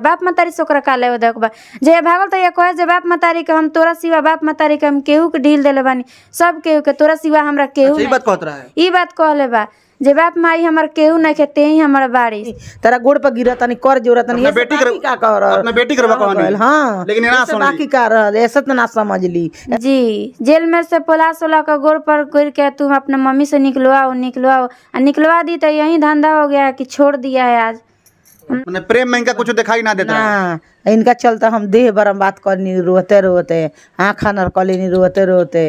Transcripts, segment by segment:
बाप मतारी से ओकरा का लेवे देख बा जे भागल ये कहे जे बाप मतारी के हम तोरा सिवा बाप मतारी के हम केहू के ढील देले बानी सब केहू के तोरा सिवा हमरा केहू अच्छा, ई बात कहत रहे ई बात कह ले बा जे बाप माई हमर केहू ना के तेही हमर बारी तेरा गोड़ पर गिरा तनी कर जोरा तनी अपना बेटी कर का कह रहा अपना बेटी करवा हाँ, कहनी हां लेकिन ना सुन बाकी का रहा ऐसा त तो ना समझली जी जेल में से पोला सोला का गोड़ पर गिर के तुम अपने मम्मी से निकलवाओ निकलवाओ निकलवा दी तो यही धंधा हो गया कि छोड़ दिया है आज मैंने प्रेम में इनका कुछ दिखाई ना देता ना, इनका चलता हम देह बरम बात कर रोते रोते आँख नर कर लेनी रोते रोते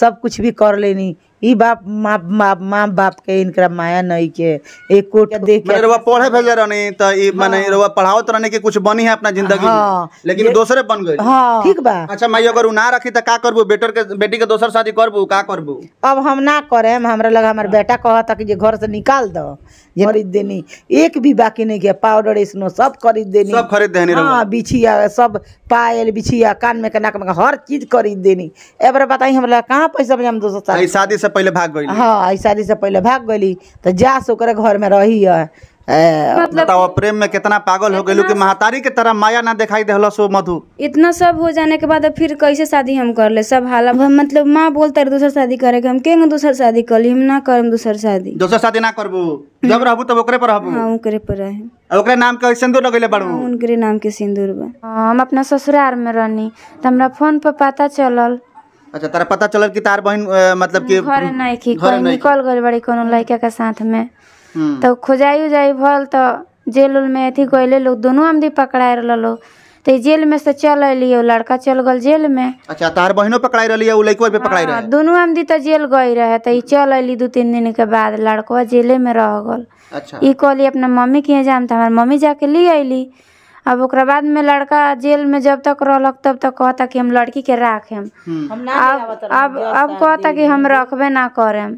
सब कुछ भी कर लेनी बाप बाप माँ माँ माँ बाप के इनकरा माया नहीं के एक कोट तो देख के रवा पढ़े भेजे रहनी त ई हाँ। माने रवा पढ़ावत रहने के कुछ बनी है अपना जिंदगी हाँ, लेकिन दूसरे बन गए हाँ, ठीक बा अच्छा मैं अगर ना रखी त का करबू बेटर के बेटी के दोसर शादी करबू का करबू अब हम ना करेम हमरा लगा हमार हाँ। बेटा कहत कि जे घर से निकाल दो ये खरीद देनी एक भी बाकी नहीं किया पाउडर इसनो सब खरीद देनी सब खरीद देनी हाँ बिछिया सब पायल बिछिया कान में के नाक में हर चीज खरीद देनी एबर बताई हमरा कहाँ पैसा में हम दोसर शादी से पहले भाग गई हाँ आई शादी से पहले भाग गई तो जा ओकरे घर में रही है मतलब प्रेम में कितना पागल हो गई कि महातारी के तरह माया ना दिखाई देहलो सो मधु इतना सब हो जाने के बाद फिर कैसे शादी हम कर ले सब हाल मतलब माँ बोलते रहे दूसर शादी करे के हम के दूसर शादी कर ली हम ना कर दूसर शादी दूसर शादी ना करबू जब रहबू तब ओकरे पर रहबू हां ओकरे पर रहे ओकरे नाम के सिंदूर लगेले बड़ू हाँ, उनके नाम के सिंदूर बा हम अपना ससुराल में रहनी त हमरा फोन पर पता चलल अच्छा तारा पता चलल कि तार बहन मतलब कि घर हम्म, नहीं कि कोई निकल गइल बड़ी कोनो लइका के साथ में हम्म। तो खोजाई उजाई भल तो जेल उल में अथी गइले लोग दोनों आमदी पकड़ाए रहल लो तो जेल में से चल अलियो लड़का चल गल जेल में अच्छा तार बहनों पकड़ाई रहलिए उ लड़को पे पकड़ाई हाँ, रहे दोनों आमदी तो जेल गई रहे तो चल अली दो तीन दिन के बाद लड़कवा जेले में रह गल अच्छा ई कहली अपना मम्मी के जाम तो हमार मम्मी जाके ले अली अब ओकरा बाद में लड़का जेल में जब तक रहलक तब तक कहता कि हम लड़की के राखेम हम्म। अब अब अब कहता कि हम रखबे ना करेम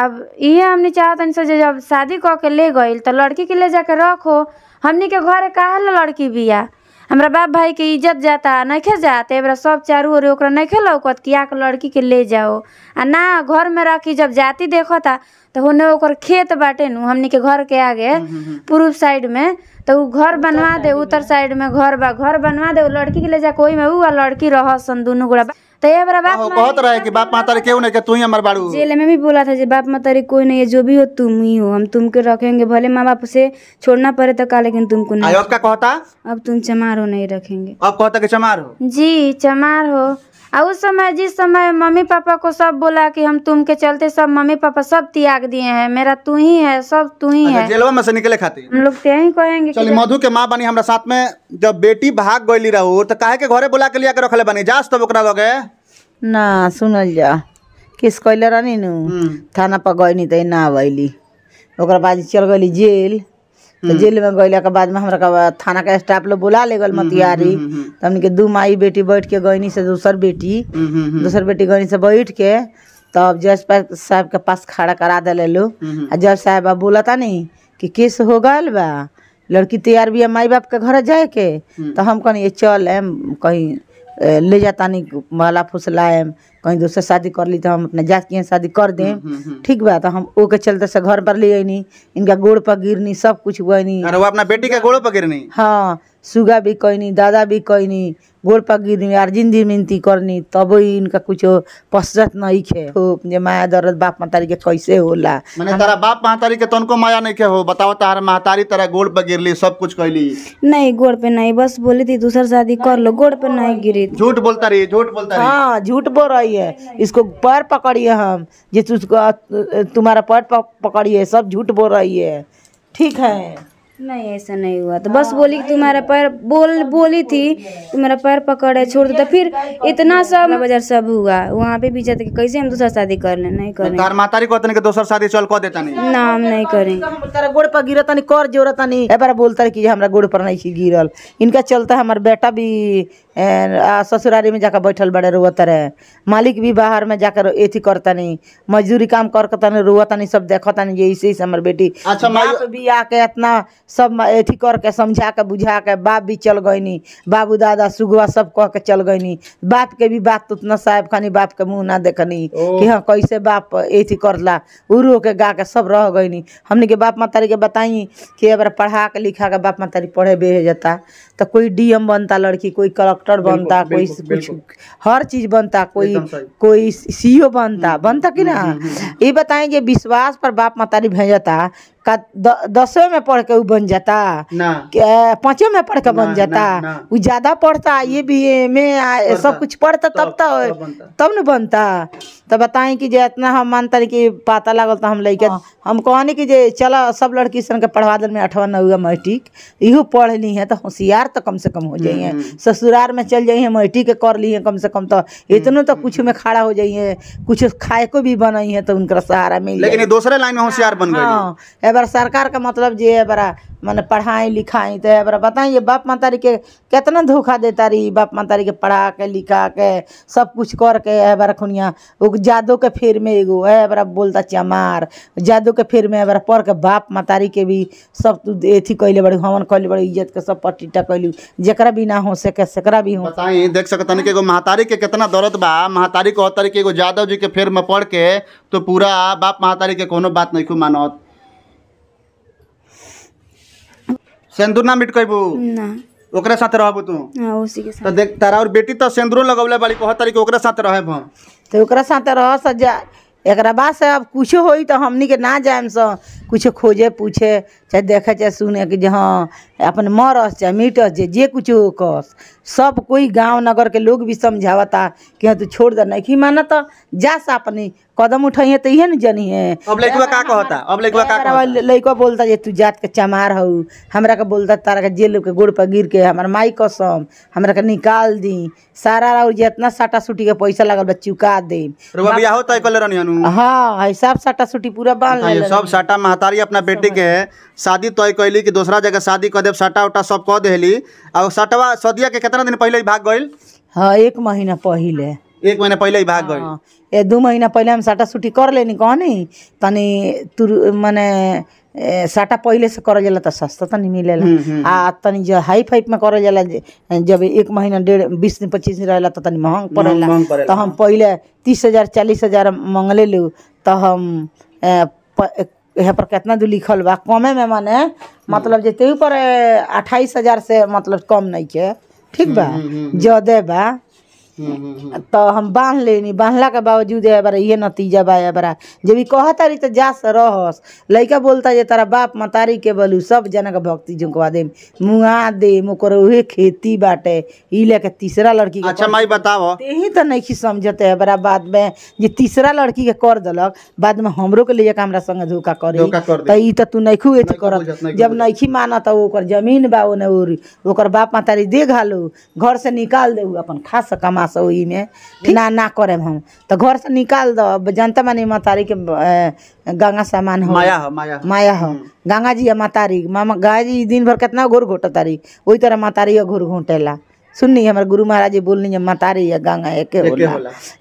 अब ये हमने चाहतनी से जब शादी कह के ले गई तो लड़की के ले जाके रखो हमने के घर काहे लड़की बिया हमारा बाप भाई के इज्जत जाता नहीं जात एबरा सब चारू ओर ओकरा नहीं लौकत कि लड़की के ले जाओ आ ना घर में रखी जब जाती देखता तो होने ओकर खेत बाटे नु हमनी के घर के आगे पूर्व साइड में तो वो घर बनवा दे उत्तर साइड में घर बा घर बनवा दे लड़की के ले जा कोई में वो लड़की रह सन दुनू गोड़ा तो ये हमारा बाप कहत रहे कि बाप माता रे क्यों नहीं के तू ही हमार बाड़ू जेल में भी बोला था जे बाप माता रे कोई नहीं है जो भी हो तुम ही हो हम तुमके रखेंगे भले माँ बाप से छोड़ना पड़े तो का लेकिन तुमको नहीं अब कहता अब तुम चमार हो नहीं रखेंगे अब कहता कि चमार हो जी चमार हो और उस समय जिस समय मम्मी पापा को सब बोला कि हम तुम के चलते सब मम्मी पापा सब त्याग दिए हैं मेरा तू ही है सब तू ही अच्छा, है जेलवा में से निकले खातिर हम लोग यही कहेंगे चलिए मधु के माँ बनी हमारा साथ में जब बेटी भाग गई रहू तो कहे के घरे बुला के लिया के रखले बनी जास तब ओकरा लगे ना सुनल जा किस कैले रहनी नू हम्म। थाना पर गई नहीं तो ना अली ओकरा बाद चल गई जेल तो हम्म। जेल में गईला के बाद में हम थाना का स्टाफ लोग बुला ले गल मतियारी तो हमने दू माई बेटी बैठ के गैनी से दूसर बेटी हम्म, हम्म, दूसर बेटी गैनी से बैठ के तब तो जज साहब के पास खड़ा करा दिले लो आ जज साहब अब बोला नहीं कि केस हो गल बा लड़की तैयार भी है माई बाप के घर जाए के तो हम कहीं चल एम कहीं ले जाता नहीं माला फुसलाएम कहीं दूसरे शादी कर ली तो हम अपने जात की शादी कर दें हम्म, हम्म, हम्म। ठीक बात हम ओके के चलते से घर पर ले आईनी इनका गोड़ पर गिरनी सब कुछ बनी अपना बेटी का गोड़ पर गिरनी हाँ सुगा भी कहनी दादा भी कहनी गोड़ पर गिरनी अर्जिंदी मिनती करनी तब इनका कुछ पश्चात नहीं खे हो माया दर्द बाप महतारी के कैसे होला मैंने तारा बाप महतारी के तनको तो माया नहीं खे हो बताओ तार महतारी तारा गोड़ पर गिरली सब कुछ कहली नहीं गोड़ पे नहीं बस बोली थी दूसर शादी कर लो गोड़ पे नहीं गिरी झूठ बोलता रही झूठ बोलता हाँ झूठ बोल रही पकड़िए इसको पैर पकड़िए हम जिस उसको तुम्हारा पैर पकड़िए सब झूठ बोल रही है ठीक है नहीं ऐसा नहीं हुआ तो बस हाँ, बोली कि तुम्हारा पैर बोल बोली थी तुम्हारा पैर पकड़े छोड़ दो तो फिर इतना सब बाजार सब हुआ वहाँ पे भी जाते कैसे हम दूसरा शादी कर ले नहीं करें तार माता को तने के दूसरा शादी चल को देता नहीं ना हम नहीं करें तारा गोड़ पर गिरत नहीं कर जोरत नहीं ए बार बोलता कि हमारा गोड़ पर नहीं गिरल इनका चलता हमारे बेटा भी ससुरारी में जाकर बैठल बड़े रोवत रहे मालिक भी बाहर में जाकर अथी करता नहीं मजदूरी काम कर रुआता नहीं सब देखता नहीं ऐसे ही हमारे बेटी अच्छा भी आके इतना सब अथी करके समझा के बुझा के बाप भी चल गईनी बाबू दादा सुगुआ सब कह के चल गईनी बाप के भी बात तो उतना साहब खानी बाप के मुंह ना देखनी कि हाँ कैसे बाप अथी करला उ के गा के सब रह गईनी हमने के बाप मातारी के बताई कि अगर पढ़ा के लिखा के बाप मातारी पढ़े भेजता तो कोई डीएम बनता लड़की कोई कलेक्टर बनता कोई कुछ हर चीज बनता कोई कोई सीईओ बनता हम्म, बनता कि हम्म, ना ये बताएंगे कि विश्वास पर बाप मातारी भेजता का दसवे में पढ़ के बन जाता पाँचवे में पढ़ के बन जाता वो ज्यादा पढ़ता ये भी में सब कुछ पढ़ता तब तब तो तब न बनता तो बताई कि जे इतना हम मान तरी कि पाता लागल तो हम लैके हाँ। हम कहनी कि जे चला सब लड़की सन के पढ़वा दिल में अठवा नौवा मैट्रिक इहो पढ़ ली है तो होशियार तो कम से कम हो जाइए हम्म, हम्म। ससुराल में चल जाइए मैट्रिक के कर ली है कम से कम तो इतनो तो कुछ में खड़ा हो जाइए कुछ खाए को भी बनाई है तो उनका सहारा मिल लेकिन दूसरे लाइन में होशियार बन गई हाँ सरकार का मतलब जे बड़ा मैंने पढ़ाई लिखाई तो हमारा बताइए बाप मातारी के कितना धोखा देता रही बाप मातारी के पढ़ा के लिखा के सब कुछ कर के हमारा खुनिया वो जादू के फिर में एगो है हमारा बोलता चमार जादू के फिर में अब पढ़ के बाप मातारी के भी सब तू अथी कैले बड़ी हवन कैले बड़ी इज्जत के सब पर टीटा जरा भी ना हो सके सकरा भी हो बताई देख सकते एगो महातारी के कितना दौलत बा महातारी कहतर के एगो जादव जी के फेर में पढ़ के तो पूरा बाप महातारी के को बात नहीं को मानत सेंदूर ना मिट कहबू ना ओकरा साथ रहबू तू हां उसी के तो साथ तो देख तारा और बेटी तो सेंदूर लगौले वाली कह तारी के ओकरा साथ रहब हम तो ओकरा साथ रह सजा एकरा बाद से अब कुछ होई तो हमनी के ना जाएम स कुछ खोजे पूछे चाहे देखे चाहे सुने कि हाँ अपन मरस चाहे मिटस जे जे कुछ कस सब कोई गांव नगर के लोग भी समझावता कि हाँ तू छोड़ दे नहीं माना तो जा सा अपनी कदम उठाइए तो ये ना जनी है अब अब लइकवा बोलता जे तू जात के चमार हो हमरा के बोलता तारा के जेल के गोड़ पर गिर के हमार माई कसम हमरा के निकाल दी सारा और जितना साटा सुटी के पैसा लगल बा चुका दे हाँ सब साटा सुटी पूरा बांध हाँ, सब साटा महत बता रही अपना बेटी के शादी तय कैली कि दूसरा जगह शादी कर देव सटा उटा सब कह देली और सटवा सदिया के कितना दिन पहले भाग गई हाँ एक महीना पहले एक महीना पहले ही भाग गई हाँ, ए दू महीना पहले हम साटा सूटी कर लेनी कहनी तनी तुर माने साटा पहले से कर जाला तो सस्ता तनी मिलेला हम्म, हम्म, आ हम्म। तनी जो हाई फाइव में कर जाला जब एक महीना डेढ़ बीस दिन पच्चीस दिन रहेला तो तनी महंग पड़ेला तो हम हाँ। पहले तीस हजार चालीस हजार मंगले लू तो हम यहाँ पर कितना दू लिखल बा कमे में माने मतलब जितने ऊपर अट्ठाईस हज़ार से मतलब कम नहीं के ठीक बा हम्म, हम्म, हम्म। दे बा तो हम बांध लेनी बांधला के बावजूद आया बरा ये नतीजा बा बरा जब भी कहा तारी तो जा से रहस लड़का बोलता जे तारा बाप मतारी के बोलू सब जना के भक्ति झुंकवा दे मुआ दे ओकर उहे खेती बाटे ई लेके तीसरा लड़की अच्छा माई बताओ यही तो नहीं समझते है बरा बाद में जे तीसरा लड़की के कर दलक बाद में हमरो के लिए हमरा संग धोखा करे तो ई तो तू नइखू एथी करत जब नइखी माना तो ओकर जमीन बा ओने ओकर बाप मतारी दे घालो घर से निकाल दे अपन खा कमा रसोई में ना ना करे हम तो घर से निकाल दो जनता मानी मतारी के गंगा सामान हो माया हो माया माया हो। हम्म। गंगा जी है मातारी मामा गंगा जी दिन भर कितना घूर घोटो तारी वही तरह मातारी घूर घूटेला सुननी हमारे गुरु महाराज जी बोलनी मतारी है गंगा एक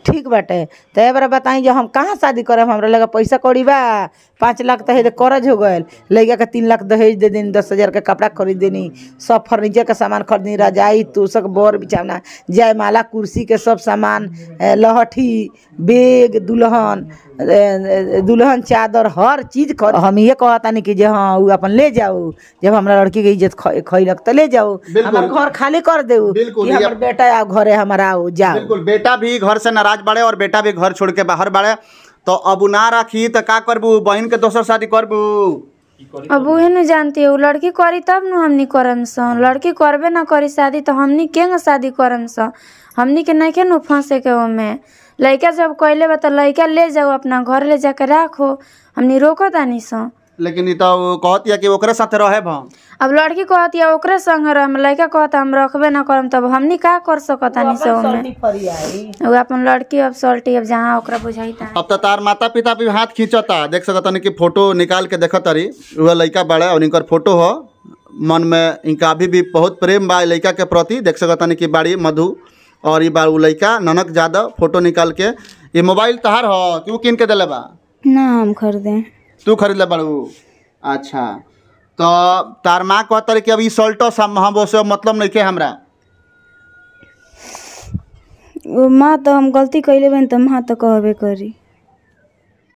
ठीक बाटे तो ए बार बताई जो हम कहाँ शादी करब हमारे लगा पैसा कौड़ी बा पाँच लाख तो है करज हो गए लड़का के तीन लाख दहेज दे दिन दस हज़ार के कपड़ा खरीद देनी सब फर्नीचर का सामान खरीदनी रजाई तोशक बर बिछाना जयमाला कुर्सी के सब सामान लहठी बेग दुल्हन दुल्हन चादर हर चीज हम ये कहतानी कि जे हाँ वो अपन ले जाओ जब हमारा लड़की के इज्जत खैलक तो ले जाओ हमारे घर खाली कर दे हमार बेटा आओ घर है हमारा आओ जाओ बिल्कुल बेटा भी घर से नाराज बड़े और बेटा भी घर छोड़ के बाहर बड़े तो अब ना रखी तो का करबू बहन के दोसर शादी करबू अब उहे न जानती है लड़की करी तब न हमनी करम स लड़की करबे ना करी शादी तो हमनी के शादी करम स हमनी के नहीं के न फंसे के ओमे लड़का जब कहले बा त लइका ले जाओ अपना घर ले जाकर रखो हमनी रोको तानी सो लेकिन ई तो कि ओकरे साथ रहे अब लड़की कहतिया ओकरे संग रह लड़का कहता हम रखबे न करम तब हमनी का कर सकतानी सो ओमे अपन लड़की अब सल्टी अब जहाँ ओकरा बुझाई अब त तार माता पिता भी हाथ खींचता देख सकतानी कि फोटो निकाल के देख देखतरी वह लड़का बड़ा और इनकर फोटो हो मन में इनका अभी भी बहुत प्रेम बा लड़का के प्रति देख सकतानी कि बाड़ी मधु और ये बार उ लड़का ननक यादव फोटो निकाल के ये मोबाइल तहार हो कि वो किन के दिले बा ना हम खरीदे तू खरीद ले बड़ू अच्छा तो तार माँ कहतर कि अब ई सब हम वो मतलब नहीं के हमरा माँ तो हम गलती कैले बन तो माँ तो कहबे करी